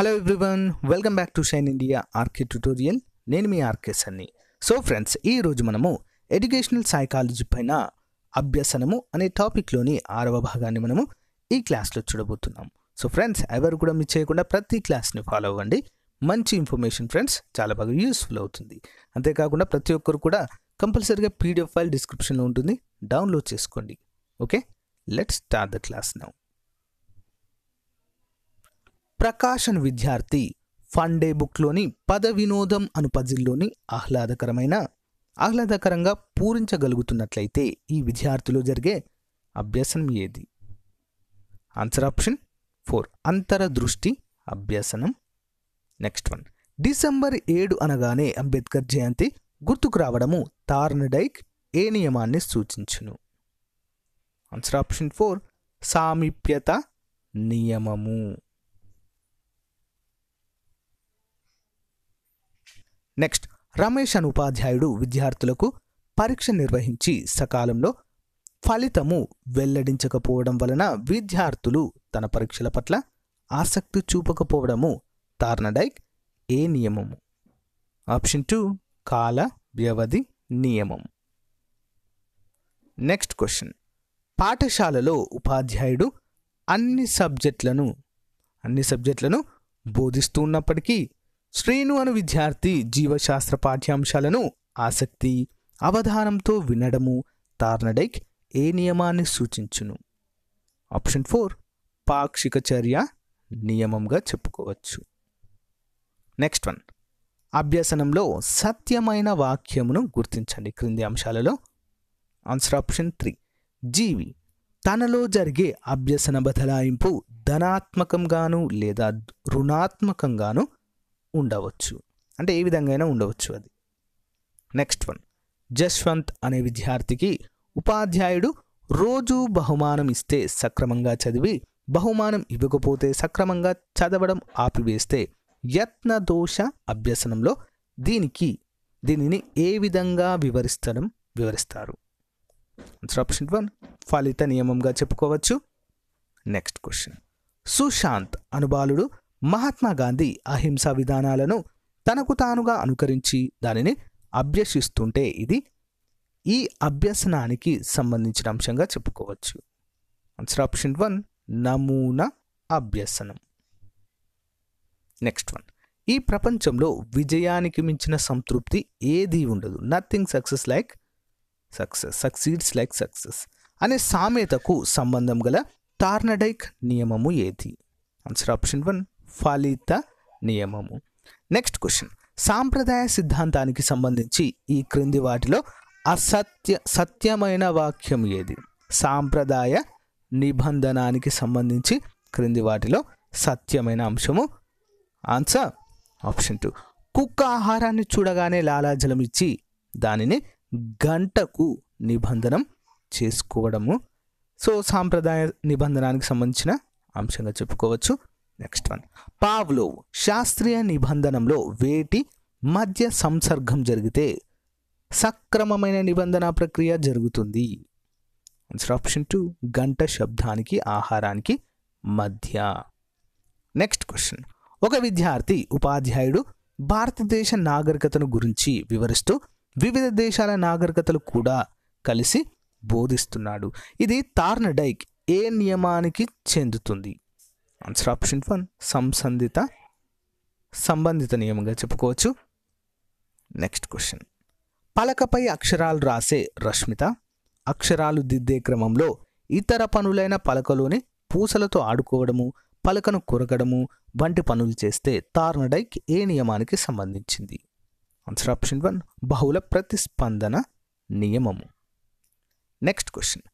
hello everyone welcome back to Shine India RK tutorial నేను మీ RK Sunny so friends ఈరోజు మనము ఎడ్యుకేషనల్ సైకాలజీ పైన అభ్యసనము అనే టాపిక్లోని ఆరవ భాగాన్ని మనము ఈ క్లాస్లో చూడబోతున్నాం సో ఫ్రెండ్స్ ఎవరు కూడా మిస్ చేయకుండా ప్రతి క్లాస్ని ఫాలో అవ్వండి మంచి ఇన్ఫర్మేషన్ ఫ్రెండ్స్ చాలా బాగా యూస్ఫుల్ అవుతుంది అంతేకాకుండా ప్రతి ఒక్కరు కూడా కంపల్సరిగా పీడిఎఫ్ ఫైల్ డిస్క్రిప్షన్లో ఉంటుంది డౌన్లోడ్ చేసుకోండి okay let start the class now Prakashan విద్యార్థి ఫండే బుక్లోని పద వినోదం అను పజిల్లోని ఆహ్లాదకరమైన ఆహ్లాదకరంగా పూరించగలుగుతున్నట్లయితే ఈ విద్యార్థిలో జరిగే అభ్యసనం ఏది ఆన్సర్ ఆప్షన్ ఫోర్ అంతరదృష్టి అభ్యసనం నెక్స్ట్ వన్ డిసెంబర్ ఏడు అనగానే అంబేద్కర్ జయంతి గుర్తుకు రావడము తార్న్ డైక్ ఏ నియమాన్ని సూచించును ఆన్సర్ ఆప్షన్ ఫోర్ సామీప్యత నియమము నెక్స్ట్ రమేష్ అని ఉపాధ్యాయుడు విద్యార్థులకు పరీక్ష నిర్వహించి సకాలంలో ఫలితము వెల్లడించకపోవడం వలన విద్యార్థులు తన పరీక్షల పట్ల ఆసక్తి చూపకపోవడము తార్నడైక్ ఏ నియమము ఆప్షన్ టూ కాల వ్యవధి నియమం నెక్స్ట్ క్వశ్చన్ పాఠశాలలో ఉపాధ్యాయుడు అన్ని సబ్జెక్టులను అన్ని సబ్జెక్టులను బోధిస్తూ ఉన్నప్పటికీ శ్రీను అను విద్యార్థి జీవశాస్త్ర పాఠ్యాంశాలను ఆసక్తి అవధానంతో వినడము తార్నడైక్ ఏ నియమాన్ని సూచించును ఆప్షన్ ఫోర్ పాక్షిక చర్య నియమంగా చెప్పుకోవచ్చు నెక్స్ట్ వన్ అభ్యసనంలో సత్యమైన వాక్యమును గుర్తించండి క్రింది అంశాలలో ఆన్సర్ ఆప్షన్ త్రీ జీవి తనలో జరిగే అభ్యసన బదలాయింపు ధనాత్మకంగాను లేదా రుణాత్మకంగాను ఉండవచ్చు అంటే ఏ విధంగా ఉండవచ్చు అది నెక్స్ట్ వన్ జశ్వంత్ అనే విద్యార్థికి ఉపాధ్యాయుడు రోజు బహుమానం ఇస్తే సక్రమంగా చదివి బహుమానం ఇవ్వకపోతే సక్రమంగా చదవడం ఆపివేస్తే యత్న దోష అభ్యసనంలో దీనికి దీనిని ఏ విధంగా వివరిస్తడం వివరిస్తారు ఆప్షన్ వన్ ఫలిత నియమంగా చెప్పుకోవచ్చు నెక్స్ట్ క్వశ్చన్ సుశాంత్ అనుబాలుడు మహాత్మా గాంధీ అహింసా విధానాలను తనకు తానుగా అనుకరించి దానిని అభ్యసిస్తుంటే ఇది ఈ అభ్యసనానికి సంబంధించిన అంశంగా చెప్పుకోవచ్చు ఆన్సర్ ఆప్షన్ వన్ నమూనా అభ్యసనం నెక్స్ట్ వన్ ఈ ప్రపంచంలో విజయానికి మించిన సంతృప్తి ఏది ఉండదు nothing success like success succeeds like success అనే సామెతకు సంబంధం గల టార్నడైక్ నియమము ఏది ఆన్సర్ ఆప్షన్ వన్ ఫలిత నియమము నెక్స్ట్ క్వశ్చన్ సాంప్రదాయ సిద్ధాంతానికి సంబంధించి ఈ క్రింది వాటిలో అసత్య సత్యమైన వాక్యం ఏది సాంప్రదాయ నిబంధనానికి సంబంధించి క్రింది వాటిలో సత్యమైన అంశము ఆన్సర్ ఆప్షన్ టూ కుక్క ఆహారాన్ని చూడగానే లాలాజలం ఇచ్చి దానిని గంటకు నిబంధనం చేసుకోవడము సో సాంప్రదాయ నిబంధనానికి సంబంధించిన అంశంగా చెప్పుకోవచ్చు నెక్స్ట్ వన్ పావ్లో శాస్త్రీయ నిబంధనంలో వేటి మధ్య సంసర్గం జరిగితే సక్రమమైన నిబంధన ప్రక్రియ జరుగుతుంది ఆన్సర్ ఆప్షన్ టూ గంట శబ్దానికి ఆహారానికి మధ్య నెక్స్ట్ క్వశ్చన్ ఒక విద్యార్థి ఉపాధ్యాయుడు భారతదేశ నాగరికతను గురించి వివరిస్తూ వివిధ దేశాల నాగరికతలు కూడా కలిసి బోధిస్తున్నాడు ఇది తార్నడైక్ ఏ నియమానికి చెందుతుంది ఆన్సర్ ఆప్షన్ వన్ సంసంధిత సంబంధిత నియమంగా చెప్పుకోవచ్చు నెక్స్ట్ క్వశ్చన్ పలకపై అక్షరాలు రాసే రష్మిత అక్షరాలు దిద్దే క్రమంలో ఇతర పనులైన పలకలోని పూసలతో ఆడుకోవడము పలకను కొరకడము వంటి పనులు చేస్తే తార్నడైక్ ఏ నియమానికి సంబంధించింది ఆన్సర్ ఆప్షన్ వన్ బహుళ ప్రతిస్పందన నియమము నెక్స్ట్ క్వశ్చన్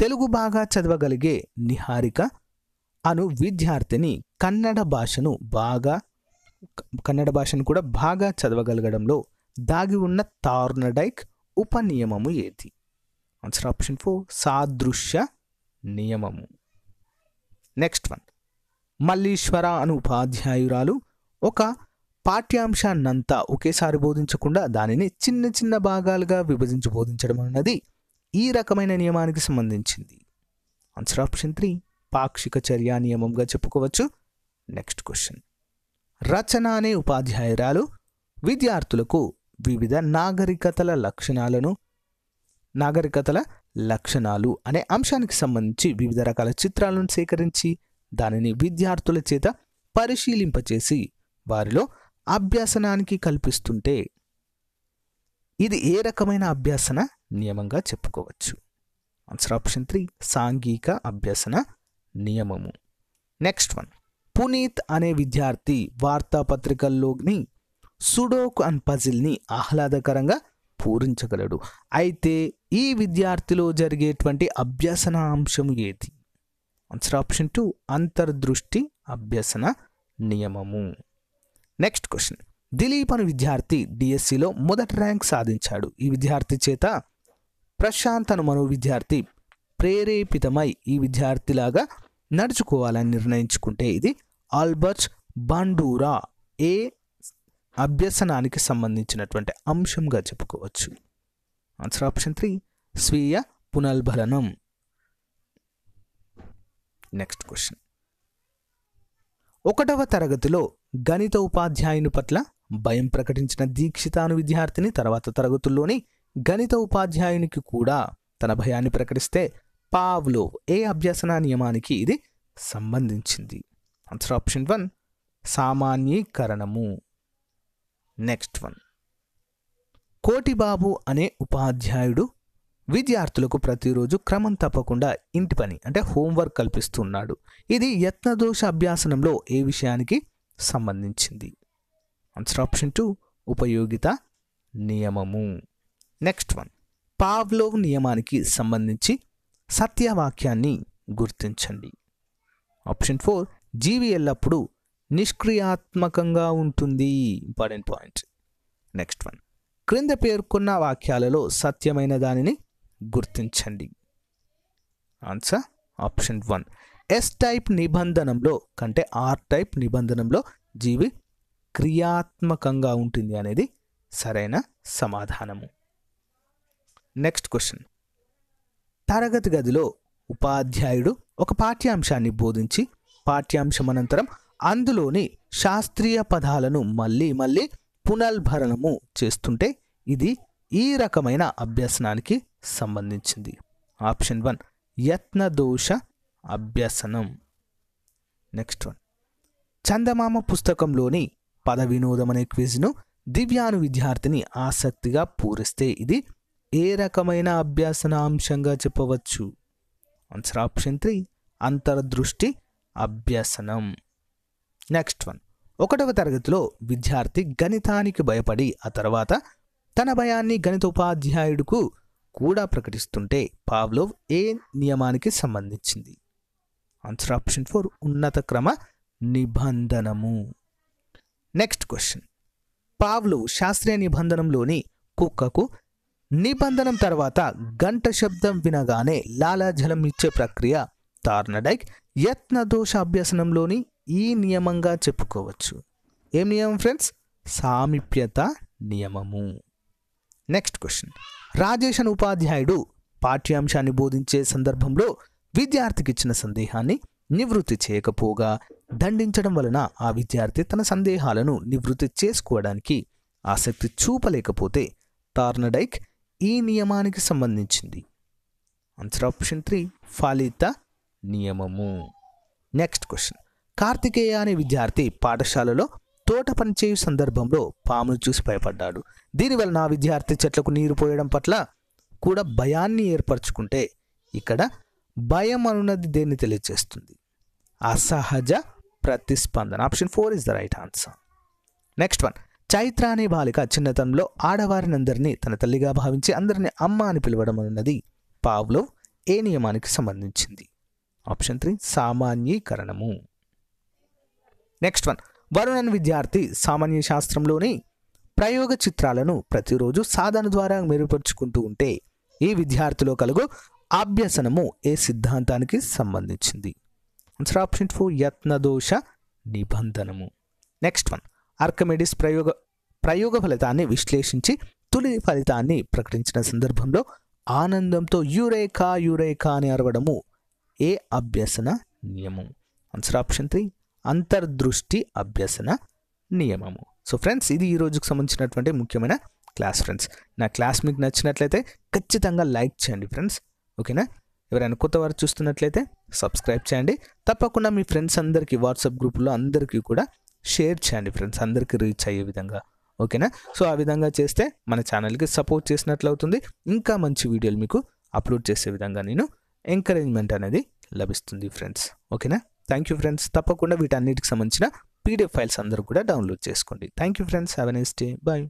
తెలుగు బాగా చదవగలిగే నిహారిక అను విద్యార్థిని కన్నడ భాషను బాగా కన్నడ భాషను కూడా బాగా చదవగలగడంలో దాగి ఉన్న తార్నడైక్ ఉపనియమము ఏది ఆన్సర్ ఆప్షన్ ఫోర్ సాదృశ్య నియమము నెక్స్ట్ వన్ మల్లీశ్వర అను ఉపాధ్యాయురాలు ఒక పాఠ్యాంశాన్నంతా ఒకేసారి బోధించకుండా దానిని చిన్న చిన్న భాగాలుగా విభజించి బోధించడం అన్నది ఈ రకమైన నియమానికి సంబంధించింది ఆన్సర్ ఆప్షన్ త్రీ పాక్షిక చర్య నియమంగా చెప్పుకోవచ్చు నెక్స్ట్ క్వశ్చన్ రచన అనే ఉపాధ్యాయురాలు విద్యార్థులకు వివిధ నాగరికతల లక్షణాలను నాగరికతల లక్షణాలు అనే అంశానికి సంబంధించి వివిధ రకాల చిత్రాలను సేకరించి దానిని విద్యార్థుల చేత పరిశీలింపచేసి వారిలో అభ్యాసనానికి కల్పిస్తుంటే ఇది ఏ రకమైన అభ్యాసన నియమంగా చెప్పుకోవచ్చు ఆన్సర్ ఆప్షన్ త్రీ సాంఘిక అభ్యసన నియమము నెక్స్ట్ వన్ పునీత్ అనే విద్యార్థి వార్తాపత్రికల్లోని సుడోక్ అండ్ పజిల్ని ఆహ్లాదకరంగా పూరించగలడు అయితే ఈ విద్యార్థిలో జరిగేటువంటి అభ్యసన అంశం ఏది ఆన్సర్ ఆప్షన్ టూ అంతర్దృష్టి అభ్యసన నియమము నెక్స్ట్ క్వశ్చన్ దిలీప్ అని విద్యార్థి డిఎస్సిలో మొదటి ర్యాంక్ సాధించాడు ఈ విద్యార్థి చేత ప్రశాంత్ అను మనో విద్యార్థి ప్రేరేపితమై ఈ విద్యార్థిలాగా నడుచుకోవాలని నిర్ణయించుకుంటే ఇది ఆల్బర్ట్ బాండూరా ఏ అభ్యసనానికి సంబంధించినటువంటి అంశంగా చెప్పుకోవచ్చు ఆన్సర్ ఆప్షన్ త్రీ స్వీయ పునర్భరణం నెక్స్ట్ క్వశ్చన్ ఒకటవ తరగతిలో గణిత ఉపాధ్యాయుని పట్ల భయం ప్రకటించిన దీక్షితాను విద్యార్థిని తర్వాత తరగతుల్లోని గణిత ఉపాధ్యాయునికి కూడా తన భయాన్ని ప్రకటిస్తే పావ్లో ఏ అభ్యసన నియమానికి ఇది సంబంధించింది ఆన్సర్ ఆప్షన్ వన్ సామాన్యీకరణము నెక్స్ట్ వన్ కోటిబాబు అనే ఉపాధ్యాయుడు విద్యార్థులకు ప్రతిరోజు క్రమం తప్పకుండా ఇంటి పని అంటే హోంవర్క్ కల్పిస్తున్నాడు ఇది యత్నదోష అభ్యాసనంలో ఏ విషయానికి సంబంధించింది ఆన్సర్ ఆప్షన్ టూ ఉపయోగిత నియమము నెక్స్ట్ వన్ పావ్లో నియమానికి సంబంధించి సత్యవాక్యాన్ని గుర్తించండి ఆప్షన్ ఫోర్ జీవి ఎల్లప్పుడూ నిష్క్రియాత్మకంగా ఉంటుంది ఇంపార్టెంట్ పాయింట్ నెక్స్ట్ వన్ క్రింద పేర్కొన్న వాక్యాలలో సత్యమైన దానిని గుర్తించండి answer option one S type నిబంధనంలో కంటే ఆర్ టైప్ నిబంధనంలో జీవి క్రియాత్మకంగా ఉంటుంది అనేది సరైన సమాధానము నెక్స్ట్ క్వశ్చన్ తరగతి గదిలో ఉపాధ్యాయుడు ఒక పాఠ్యాంశాన్ని బోధించి పాఠ్యాంశం అనంతరం అందులోని శాస్త్రీయ పదాలను మళ్ళీ మళ్ళీ పునర్భరణము చేస్తుంటే ఇది ఈ రకమైన అభ్యసనానికి సంబంధించింది ఆప్షన్ వన్ యత్నదోష అభ్యసనం నెక్స్ట్ వన్ చందమామ పుస్తకంలోని పద వినోదం అనే క్విజ్ను దివ్యాను విద్యార్థిని ఆసక్తిగా పూరిస్తే ఇది ఏ రకమైన అభ్యాసన అంశంగా చెప్పవచ్చు ఆన్సర్ ఆప్షన్ త్రీ అంతర్దృష్టి అభ్యసనం నెక్స్ట్ వన్ ఒకటవ తరగతిలో విద్యార్థి గణితానికి భయపడి ఆ తర్వాత తన భయాన్ని గణితోపాధ్యాయుడుకు కూడా ప్రకటిస్తుంటే పావ్లోవ్ ఏ నియమానికి సంబంధించింది ఆన్సర్ ఆప్షన్ ఫోర్ ఉన్నత క్రమ నిబంధనము నెక్స్ట్ క్వశ్చన్ పావ్లోవ్ శాస్త్రీయ నిబంధనంలోని కుక్కకు నిబంధనం తర్వాత గంట శబ్దం వినగానే లాలాజలం ఇచ్చే ప్రక్రియ తార్నడైక్ యత్న దోష అభ్యసనంలోని ఈ నియమంగా చెప్పుకోవచ్చు ఏం నియమం ఫ్రెండ్స్ సామీప్యత నియమము నెక్స్ట్ క్వశ్చన్ రాజేషన్ ఉపాధ్యాయుడు పాఠ్యాంశాన్ని బోధించే సందర్భంలో విద్యార్థికి ఇచ్చిన సందేహాన్ని నివృత్తి చేయకపోగా దండించడం వలన ఆ విద్యార్థి తన సందేహాలను నివృత్తి చేసుకోవడానికి ఆసక్తి చూపలేకపోతే తార్నడైక్ ఈ నియమానికి సంబంధించింది ఆన్సర్ ఆప్షన్ త్రీ ఫలిత నియమము నెక్స్ట్ క్వశ్చన్ కార్తికేయ అనే విద్యార్థి పాఠశాలలో తోట చేయు సందర్భంలో పామును చూసి భయపడ్డాడు దీనివల్ల నా విద్యార్థి చెట్లకు నీరు పోయడం పట్ల కూడా భయాన్ని ఏర్పరచుకుంటే ఇక్కడ భయం అనున్నది దేన్ని తెలియజేస్తుంది అసహజ ప్రతిస్పందన option four is the right answer next one Chaitra అనే బాలిక చిన్నతనంలో ఆడవారినందరినీ తన తల్లిగా భావించి అందరిని అమ్మ అని పిలవడం అన్నది పావ్లో ఏ నియమానికి సంబంధించింది ఆప్షన్ త్రీ సామాన్యీకరణము నెక్స్ట్ వన్ వరుణన్ విద్యార్థి సామాన్య శాస్త్రంలోని ప్రయోగ చిత్రాలను ప్రతిరోజు సాధన ద్వారా మెరుగుపరుచుకుంటూ ఉంటే ఈ విద్యార్థిలో కలుగు అభ్యసనము ఏ సిద్ధాంతానికి సంబంధించింది ఆన్సర్ ఆప్షన్ ఫోర్ యత్నదోష నిబంధనము నెక్స్ట్ వన్ ఆర్కమెడిస్ ప్రయోగ ప్రయోగ ఫలితాన్ని విశ్లేషించి తొలి ఫలితాన్ని ప్రకటించిన సందర్భంలో ఆనందంతో యురేఖా యురేఖా అని అరవడము ఏ అభ్యసన నియమం ఆన్సర్ ఆప్షన్ త్రీ అంతర్దృష్టి అభ్యసన నియమము సో ఫ్రెండ్స్ ఇది ఈ రోజుకు సంబంధించినటువంటి ముఖ్యమైన క్లాస్ ఫ్రెండ్స్ నా క్లాస్ మీకు నచ్చినట్లయితే ఖచ్చితంగా లైక్ చేయండి ఫ్రెండ్స్ ఓకేనా ఎవరైనా కొత్త వారు చూస్తున్నట్లయితే సబ్స్క్రైబ్ చేయండి తప్పకుండా మీ ఫ్రెండ్స్ అందరికీ వాట్సాప్ గ్రూపులో అందరికీ కూడా షేర్ చేయండి ఫ్రెండ్స్ అందరికీ రీచ్ అయ్యే విధంగా ఓకేనా సో ఆ విధంగా చేస్తే మన ఛానల్కి సపోర్ట్ చేసినట్లు అవుతుంది ఇంకా మంచి వీడియోలు మీకు అప్లోడ్ చేసే విధంగా నేను ఎంకరేజ్మెంట్ అనేది లభిస్తుంది ఫ్రెండ్స్ ఓకేనా థ్యాంక్ యూ ఫ్రెండ్స్ తప్పకుండా వీటన్నిటికి సంబంధించిన పీడిఎఫ్ ఫైల్స్ అందరూ కూడా డౌన్లోడ్ చేసుకోండి thank you friends have a day bye